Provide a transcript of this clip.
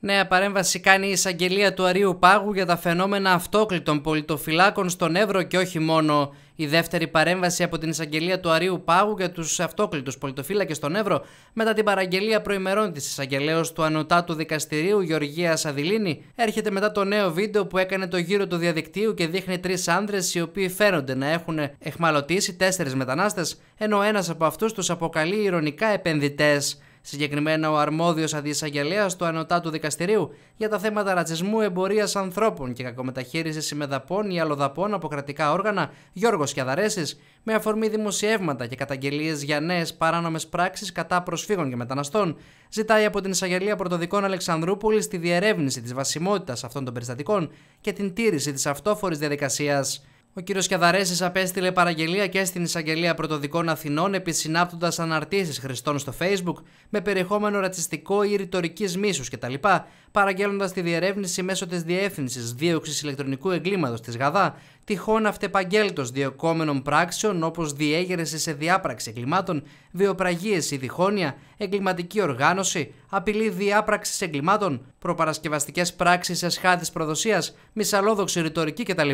Νέα παρέμβαση κάνει η εισαγγελία του Αρίου Πάγου για τα φαινόμενα αυτόκλητων πολιτοφυλάκων στον Εύρο και όχι μόνο. Η δεύτερη παρέμβαση από την εισαγγελία του Αρίου Πάγου για τους αυτόκλητους πολιτοφύλακες στον Εύρο, μετά την παραγγελία προημερών της εισαγγελέως του Ανωτάτου Δικαστηρίου Γεωργίας Αδηλίνη, έρχεται μετά το νέο βίντεο που έκανε το γύρο του διαδικτύου και δείχνει τρεις άνδρες οι οποίοι φαίνονται να έχουν εχμαλωτήσει τέσσερις μετανάστες, ενώ ένας από αυτούς τους αποκαλεί ηρωνικά επενδυτές. Συγκεκριμένα, ο αρμόδιος αντιεισαγγελέας του Ανωτάτου Δικαστηρίου για τα θέματα ρατσισμού, εμπορίας ανθρώπων και κακομεταχείρισης συμμεδαπών ή αλλοδαπών από κρατικά όργανα, Γιώργος Κιαδαρέσης, με αφορμή δημοσιεύματα και καταγγελίες για νέες παράνομες πράξεις κατά προσφύγων και μεταναστών, ζητάει από την εισαγγελία πρωτοδικών Αλεξανδρούπολης τη διερεύνηση της βασιμότητας αυτών των περιστατικών και την τήρηση της αυτόφορης διαδικασίας. Ο κύριος Κιαδαρέζη απέστειλε παραγγελία και στην Εισαγγελία Πρωτοδικών Αθηνών επισυνάπτοντας αναρτήσεις χρηστών στο Facebook με περιεχόμενο ρατσιστικό ή ρητορικής μίσους κτλ. Παραγγέλλοντα τη διερεύνηση μέσω της Διεύθυνσης Δίωξης Ηλεκτρονικού Εγκλήματος της ΓΑΔΑ τυχόν αυτεπαγγέλτος διοκόμενων πράξεων όπως διέγερση σε διάπραξη εγκλημάτων, βιοπραγίες ή διχόνοια, εγκληματική οργάνωση, απειλή διάπραξης εγκλημάτων, προπαρασκευαστικές πράξεις εσχάτης προδοσίας, μυσαλόδοξη ρητορική κτλ.